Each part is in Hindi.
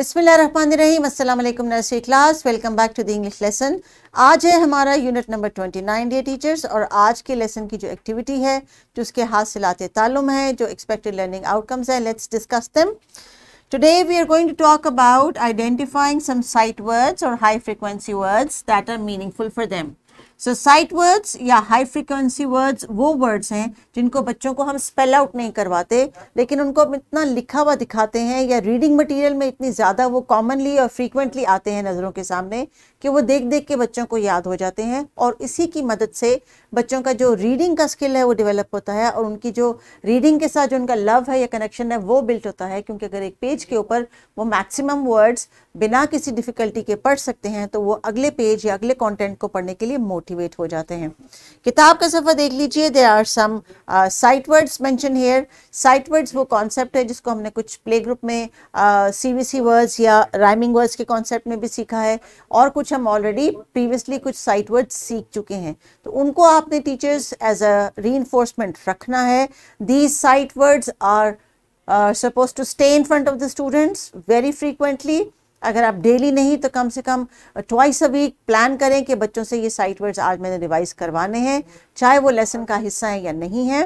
बिस्मिल्लाम असलम nursery class welcome back to the English lesson आज है हमारा unit number twenty nine dear teachers और आज के लेसन की जो एक्टिविटी है जो उसके हासिलात तालुम है जो एक्सपेक्टेड लर्निंग आउटकम्स हैं let's discuss them today we are going to talk about identifying some sight words और high frequency words that are meaningful for them so sight words या हाई फ्रिक्वेंसी वर्ड्स वो वर्ड्स हैं जिनको बच्चों को हम स्पेल आउट नहीं करवाते लेकिन उनको हम इतना लिखा हुआ दिखाते हैं या रीडिंग मटेरियल में इतनी ज़्यादा वो कॉमनली और फ्रीक्वेंटली आते हैं नज़रों के सामने कि वो देख देख के बच्चों को याद हो जाते हैं और इसी की मदद से बच्चों का जो रीडिंग का स्किल है वो डेवलप होता है और उनकी जो रीडिंग के साथ जो उनका लव है या कनेक्शन है वो बिल्ट होता है क्योंकि अगर एक पेज के ऊपर वो मैक्सिमम वर्ड्स बिना किसी डिफ़िकल्टी के पढ़ सकते हैं तो वो अगले पेज या अगले कॉन्टेंट को पढ़ने के लिए मोटिवेट हो जाते हैं किताब का सफ़र देख लीजिए there are some sight words mentioned here sight words वो कॉन्सेप्ट है जिसको हमने कुछ प्ले ग्रुप में सी वी सी वर्ड्स या राइमिंग वर्ड्स के कॉन्सेप्ट में भी सीखा है और कुछ हम ऑलरेडी प्रीवियसली कुछ साइट वर्ड्स सीख चुके हैं तो उनको आप आपने टीचर्स एज अ री रखना है these sight words are supposed to stay in front of the students very frequently अगर आप डेली नहीं तो कम से कम ट्वाइस अ वीक प्लान करें कि बच्चों से ये साइट वर्ड्स आज मैंने रिवाइज करवाने हैं चाहे वो लेसन का हिस्सा है या नहीं है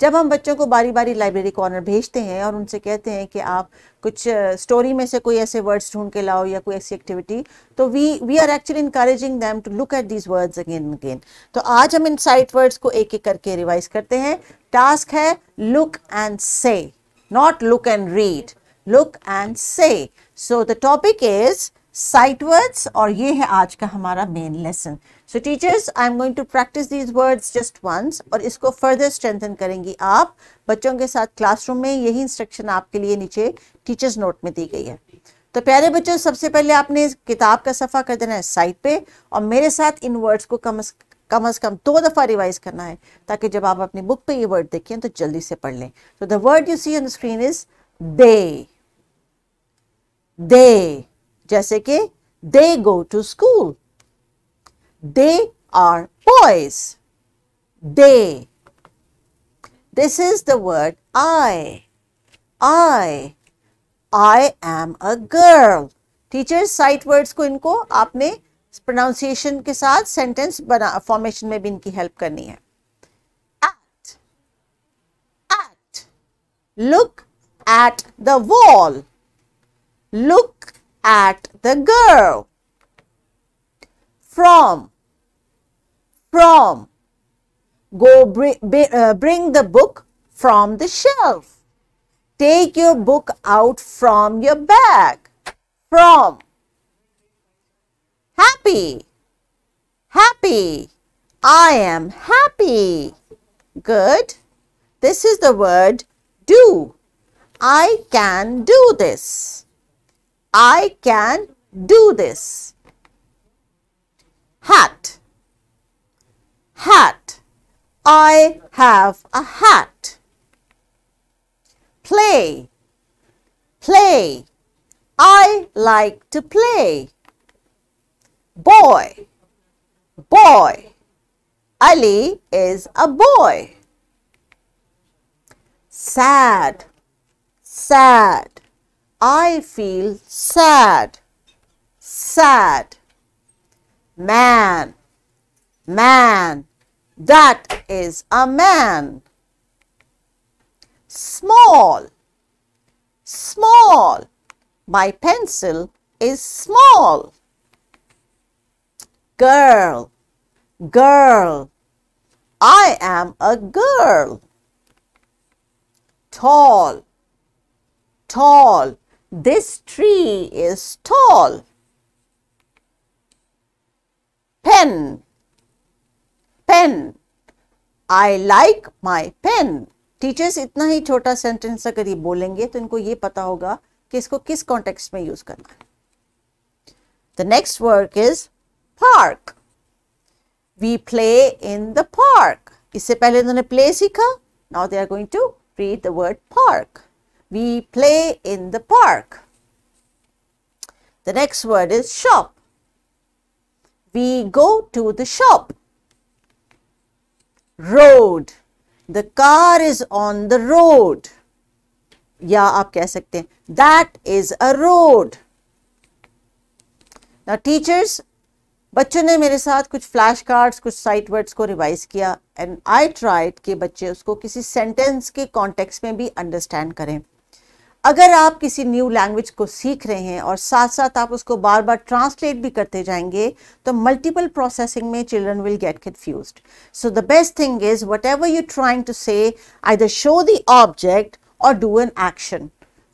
जब हम बच्चों को बारी बारी लाइब्रेरी कॉर्नर भेजते हैं और उनसे कहते हैं कि आप कुछ स्टोरी में से कोई ऐसे वर्ड्स ढूंढ के लाओ या कोई ऐसी एक्टिविटी तो we we are actually encouraging them to look at these words again again तो आज हम इन साइट वर्ड्स को एक एक करके रिवाइज करते हैं टास्क है look and say not look and read look and say so the topic is sight words और ये है आज का हमारा lesson so teachers I am going to practise these words just once और इसको फर्दर स्ट्रेंथन करेंगी आप बच्चों के साथ क्लासरूम में यही इंस्ट्रक्शन आपके लिए नीचे टीचर्स नोट में दी गई है तो प्यारे बच्चों सबसे पहले आपने किताब का सफ़ा कर देना है साइट पे और मेरे साथ इन वर्ड्स को कम अज कम अज कम दो दफ़ा रिवाइज करना है ताकि जब आप अपनी बुक पे ये वर्ड देखें तो जल्दी से पढ़ लें तो the word you see on screen is they they जैसे कि they go to school they are boys they this is the word I I i am a girl teacher sight words को इनको आपने प्रोनाउंसिएशन के साथ सेंटेंस बना फॉर्मेशन में भी इनकी हेल्प करनी है at at look at the wall look at the girl. From, from, go br uh, bring the book from the shelf. Take your book out from your bag. From, happy, happy, I am happy. Good. This is the word do. I can do this. I can do this. Hat. Hat. I have a hat. Play. Play. I like to play. Boy. Boy. Ali is a boy. Sad. Sad. I feel sad, sad. Man, man, that is a man. Small, small, my pencil is small. Girl, girl, I am a girl. Tall, tall, this tree is tall. Pen, pen. I like my pen. Teachers इतना ही छोटा सेंटेंस अगर ये बोलेंगे तो इनको ये पता होगा कि इसको किस कॉन्टेक्स्ट में यूज करना है the next work is park we play in the park इससे पहले इन्होंने प्ले सीखा now they are going to read the word park We play in the park. The next word is shop. We go to the shop. Road. The car is on the road. या आप कह सकते हैं दैट इज अ रोड ना टीचर्स बच्चों ने मेरे साथ कुछ फ्लैश कार्ड्स कुछ साइट वर्ड्स को रिवाइज किया एंड आई ट्राइड कि बच्चे उसको किसी सेंटेंस के कॉन्टेक्स में भी अंडरस्टैंड करें अगर आप किसी न्यू लैंग्वेज को सीख रहे हैं और साथ साथ आप उसको बार बार ट्रांसलेट भी करते जाएंगे तो मल्टीपल प्रोसेसिंग में children will get confuse so the best thing is whatever you trying to say I the show the object और do an action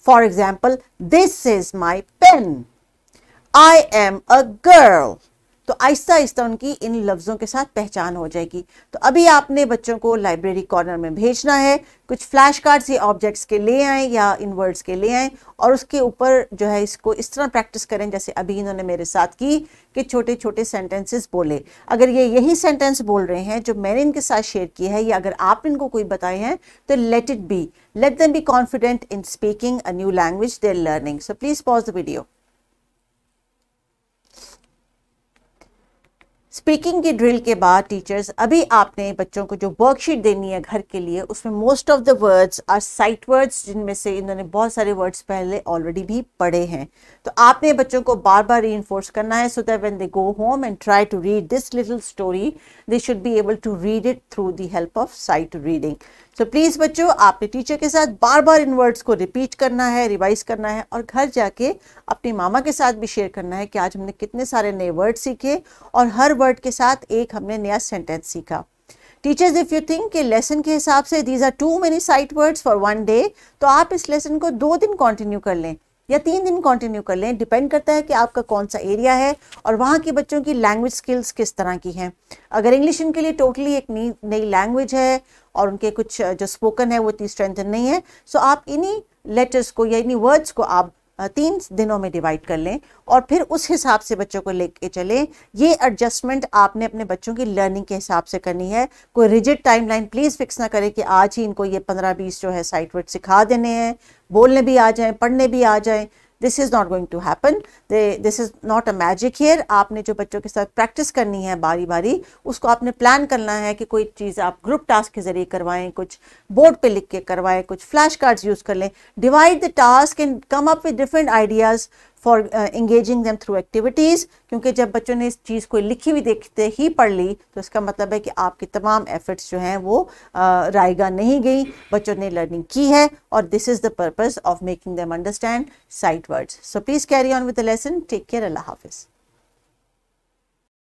for example this is my pen I am a girl तो आहिस्ता आहिस्ता उनकी इन लफ्ज़ों के साथ पहचान हो जाएगी तो अभी आपने बच्चों को लाइब्रेरी कॉर्नर में भेजना है कुछ फ्लैश कार्ड्स या ऑब्जेक्ट्स के ले आएँ या इन वर्ड्स के ले आएँ और उसके ऊपर जो है इसको इस तरह प्रैक्टिस करें जैसे अभी इन्होंने मेरे साथ की कि छोटे छोटे सेंटेंसेस बोले अगर ये यही सेंटेंस बोल रहे हैं जो मैंने इनके साथ शेयर किया है या अगर आप इनको कोई बताए हैं तो let it be let them be confident in speaking a new language they're learning so please pause the video speaking की ड्रिल के बाद टीचर्स अभी आपने बच्चों को जो वर्कशीट देनी है घर के लिए उसमें most of the words are sight words जिनमें से इन्होंने बहुत सारे वर्ड्स पहले ऑलरेडी भी पढ़े हैं तो आपने बच्चों को बार बार री करना है so that when they go home and try to read this little story they should be able to read it through the help of sight reading so please बच्चों आपने टीचर के साथ बार बार इन वर्ड्स को रिपीट करना है रिवाइज करना है और घर जाके अपनी मामा के साथ भी शेयर करना है कि आज हमने कितने सारे नए वर्ड सीखे और हर वर्ड के साथ एक हमने नया सेंटेंस सीखा टीचर्स इफ़ यू थिंक कि लेसन के हिसाब से these are too many sight words for one day तो आप इस लेसन को दो दिन कंटिन्यू कर लें या तीन दिन कंटिन्यू कर लें डिपेंड करता है कि आपका कौन सा एरिया है और वहाँ के बच्चों की लैंग्वेज स्किल्स किस तरह की हैं अगर इंग्लिश इनके लिए टोटली एक नई नई लैंग्वेज है और उनके कुछ जो स्पोकन है वो इतनी स्ट्रेंथन नहीं है सो आप इन्हीं लेटर्स को या इन्हीं वर्ड्स को आप तीन दिनों में डिवाइड कर लें और फिर उस हिसाब से बच्चों को लेके चलें ये एडजस्टमेंट आपने अपने बच्चों की लर्निंग के हिसाब से करनी है कोई रिजिड टाइमलाइन प्लीज़ फिक्स ना करें कि आज ही इनको ये पंद्रह बीस जो है साइट वर्ड सिखा देने हैं बोलने भी आ जाएं पढ़ने भी आ जाएं this is not going to happen they this is not a magic here आपने जो बच्चों के साथ प्रैक्टिस करनी है बारी बारी उसको आपने प्लान करना है कि कोई चीज़ आप ग्रुप टास्क के ज़रिए करवाएं कुछ बोर्ड पे लिख के करवाएं कुछ फ्लैश कार्ड्स यूज़ कर लें divide the task and come up with different ideas for engaging them through activities क्योंकि जब बच्चों ने इस चीज़ को लिखी हुई देखते ही पढ़ ली तो इसका मतलब है कि आपकी तमाम एफर्ट्स जो हैं वो uh, रायगा नहीं गई बच्चों ने लर्निंग की है और this is the purpose of making them understand sight words so please carry on with the lesson take care Allah हाफिज़